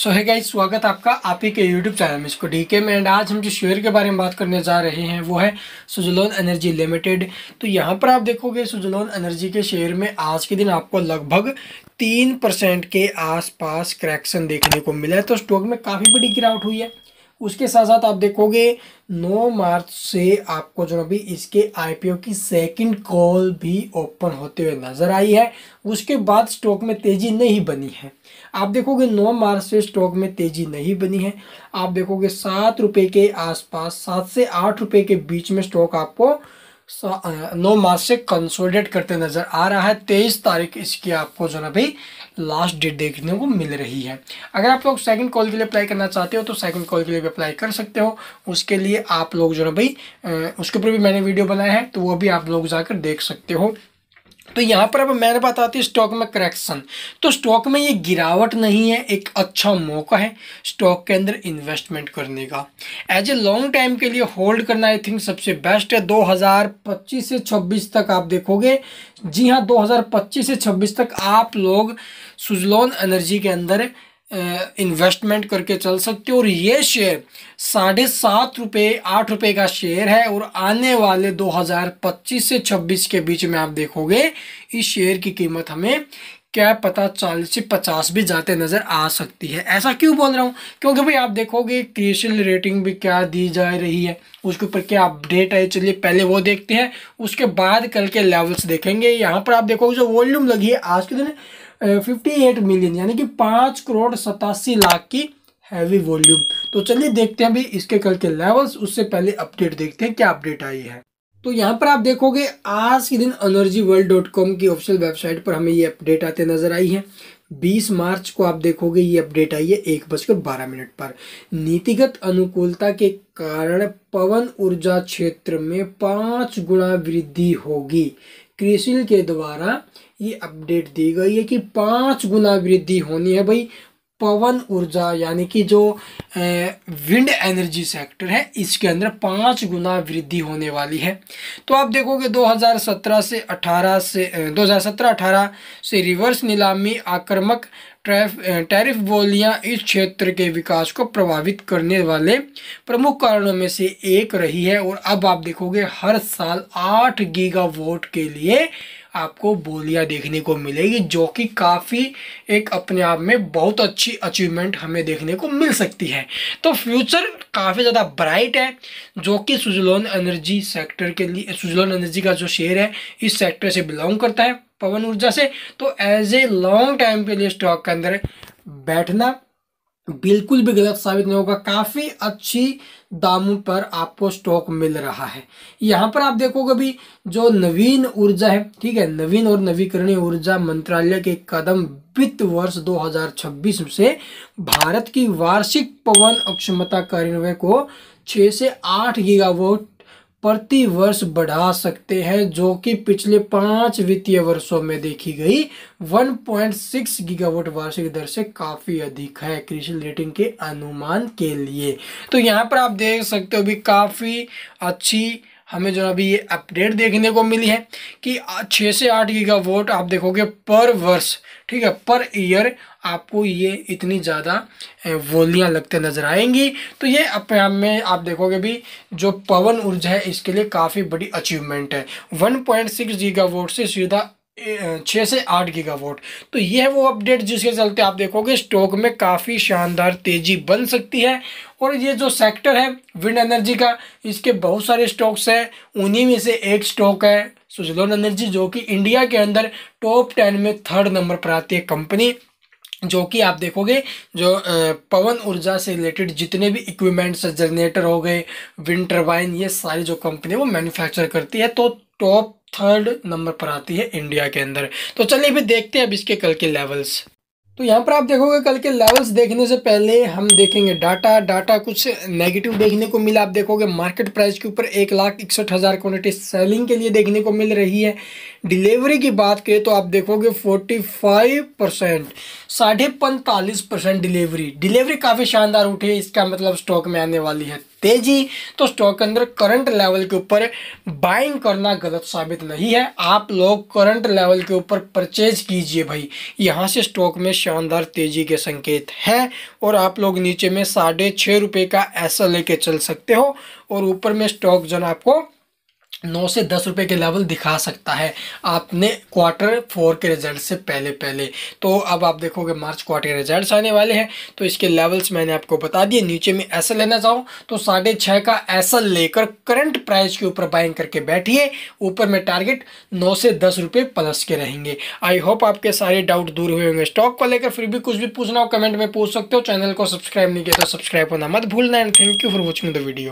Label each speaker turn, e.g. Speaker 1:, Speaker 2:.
Speaker 1: सो है गाइज स्वागत आपका आप ही के यूट्यूब चैनल में इसको डी के में एंड आज हम जो शेयर के बारे में बात करने जा रहे हैं वो है सुजलोन एनर्जी लिमिटेड तो यहाँ पर आप देखोगे सुजलोन एनर्जी के शेयर में आज के दिन आपको लगभग तीन परसेंट के आसपास क्रैक्शन देखने को मिला है तो स्टॉक में काफ़ी बड़ी गिरावट हुई है उसके साथ साथ आप देखोगे 9 मार्च से आपको जो अभी इसके आईपीओ की सेकंड कॉल भी ओपन होते हुए नज़र आई है उसके बाद स्टॉक में तेज़ी नहीं बनी है आप देखोगे 9 मार्च से स्टॉक में तेज़ी नहीं बनी है आप देखोगे सात रुपये के आसपास सात से आठ रुपये के बीच में स्टॉक आपको नौ मार्च से कंसोलिडेट करते नज़र आ रहा है तेईस तारीख इसकी आपको जो ना भाई लास्ट डेट देखने को मिल रही है अगर आप लोग सेकंड कॉल के लिए अप्लाई करना चाहते हो तो सेकंड कॉल के लिए भी अप्लाई कर सकते हो उसके लिए आप लोग जो ना भाई उसके ऊपर भी मैंने वीडियो बनाया है तो वो भी आप लोग जाकर देख सकते हो तो यहाँ पर अब मेरे बात आती है स्टॉक में करेक्शन तो स्टॉक में ये गिरावट नहीं है एक अच्छा मौका है स्टॉक के अंदर इन्वेस्टमेंट करने का एज ए लॉन्ग टाइम के लिए होल्ड करना आई थिंक सबसे बेस्ट है 2025 से 26 तक आप देखोगे जी हाँ 2025 से 26 तक आप लोग सुजलोन एनर्जी के अंदर इन्वेस्टमेंट करके चल सकते हो और ये शेयर साढ़े सात रुपये आठ रुपये का शेयर है और आने वाले 2025 से 26 के बीच में आप देखोगे इस शेयर की कीमत हमें क्या पता चालीस से पचास भी जाते नज़र आ सकती है ऐसा क्यों बोल रहा हूँ क्योंकि भाई आप देखोगे क्रिएशन रेटिंग भी क्या दी जा रही है उसके ऊपर क्या अपडेट है चलिए पहले वो देखते हैं उसके बाद कल के लेवल्स देखेंगे यहाँ पर आप देखोगे जो वॉल्यूम लगी है आज के दिन फिफ्टी एट मिलियन यानी कि पाँच करोड़ सतासी लाख की हैवी वॉल्यूम तो चलिए देखते हैं अभी इसके कल के लेवल्स उससे पहले अपडेट देखते हैं क्या अपडेट आई है तो यहाँ पर आप देखोगे आज के दिन अनर्जी वर्ल्ड डॉट कॉम की ऑफिशियल वेबसाइट पर हमें ये अपडेट आते नजर आई है बीस मार्च को आप देखोगे ये अपडेट आई है एक बजकर बारह मिनट पर नीतिगत अनुकूलता के कारण पवन ऊर्जा क्षेत्र में पांच गुणा वृद्धि होगी कृषि के द्वारा ये अपडेट दी गई है कि पांच गुना वृद्धि होनी है भाई पवन ऊर्जा यानी कि जो विंड एनर्जी सेक्टर है इसके अंदर पाँच गुना वृद्धि होने वाली है तो आप देखोगे 2017 से 18 से 2017-18 से रिवर्स नीलामी ट्रैफ टैरिफ बोलियाँ इस क्षेत्र के विकास को प्रभावित करने वाले प्रमुख कारणों में से एक रही है और अब आप देखोगे हर साल 8 गीगावाट के लिए आपको बोलियाँ देखने को मिलेगी जो कि काफ़ी एक अपने आप में बहुत अच्छी अचीवमेंट हमें देखने को मिल सकती है तो फ्यूचर काफ़ी ज़्यादा ब्राइट है जो कि सुजलोन एनर्जी सेक्टर के लिए सुजलोन एनर्जी का जो शेयर है इस सेक्टर से बिलोंग करता है पवन ऊर्जा से तो एज ए लॉन्ग टाइम के लिए स्टॉक के अंदर बैठना बिल्कुल भी गलत साबित नहीं होगा काफ़ी अच्छी दामों पर आपको स्टॉक मिल रहा है यहाँ पर आप देखोगे भी जो नवीन ऊर्जा है ठीक है नवीन और नवीकरणीय ऊर्जा मंत्रालय के कदम वित्त वर्ष 2026 से भारत की वार्षिक पवन अक्षमता कार्यान्वय को 6 से 8 गीगावाट प्रति वर्ष बढ़ा सकते हैं जो कि पिछले पाँच वित्तीय वर्षों में देखी गई 1.6 गीगावाट वार्षिक दर से काफ़ी अधिक है कृषि रेटिंग के अनुमान के लिए तो यहाँ पर आप देख सकते हो भी काफ़ी अच्छी हमें जो अभी ये अपडेट देखने को मिली है कि छः से आठ गीगा वोट आप देखोगे पर वर्ष ठीक है पर ईयर आपको ये इतनी ज़्यादा वोलियाँ लगते नज़र आएंगी तो ये अपने आप में आप देखोगे भी जो पवन ऊर्जा है इसके लिए काफ़ी बड़ी अचीवमेंट है 1.6 पॉइंट वोट से सीधा छः से आठ गीगा वोट तो ये है वो अपडेट जिसके चलते आप देखोगे स्टॉक में काफ़ी शानदार तेज़ी बन सकती है और ये जो सेक्टर है विंड एनर्जी का इसके बहुत सारे स्टॉक्स हैं उन्हीं में से एक स्टॉक है सुजलोन एनर्जी जो कि इंडिया के अंदर टॉप टेन में थर्ड नंबर पर आती है कंपनी जो कि आप देखोगे जो पवन ऊर्जा से रिलेटेड जितने भी इक्विपमेंट्स जनरेटर हो गए विंड टर्बाइन ये सारी जो कंपनी वो मैन्युफैक्चर करती है तो टॉप थर्ड नंबर पर आती है इंडिया के अंदर तो चलिए फिर देखते हैं अब इसके कल के लेवल्स तो यहाँ पर आप देखोगे कल के लेवल्स देखने से पहले हम देखेंगे डाटा डाटा कुछ नेगेटिव देखने को मिला आप देखोगे मार्केट प्राइस के ऊपर एक लाख इकसठ हज़ार क्वान्टिटी सेलिंग के लिए देखने को मिल रही है डिलीवरी की बात करें तो आप देखोगे फोर्टी फाइव परसेंट साढ़े पैंतालीस परसेंट डिलीवरी डिलीवरी काफ़ी शानदार उठी है इसका मतलब स्टॉक में आने वाली है तेजी तो स्टॉक के अंदर करंट लेवल के ऊपर बाइंग करना गलत साबित नहीं है आप लोग करंट लेवल के ऊपर परचेज कीजिए भाई यहाँ से स्टॉक में शानदार तेजी के संकेत है और आप लोग नीचे में साढ़े छः रुपये का ऐसा लेके चल सकते हो और ऊपर में स्टॉक जन आपको नौ से दस रुपये के लेवल दिखा सकता है आपने क्वार्टर फोर के रिजल्ट से पहले पहले तो अब आप देखोगे मार्च क्वार्टर के रिजल्ट आने वाले हैं तो इसके लेवल्स मैंने आपको बता दिए नीचे में ऐसा लेना चाहूँ तो साढ़े छः का ऐसा लेकर करंट प्राइस के ऊपर बाइंग करके बैठिए ऊपर में टारगेट नौ से दस रुपये प्लस के रहेंगे आई होप आपके सारे डाउट दूर हुए होंगे स्टॉक को लेकर फिर भी कुछ भी पूछना हो कमेंट में पूछ सकते हो चैनल को सब्सक्राइब नहीं किया तो सब्सक्राइब होना मत भूलना and thank you for watching the video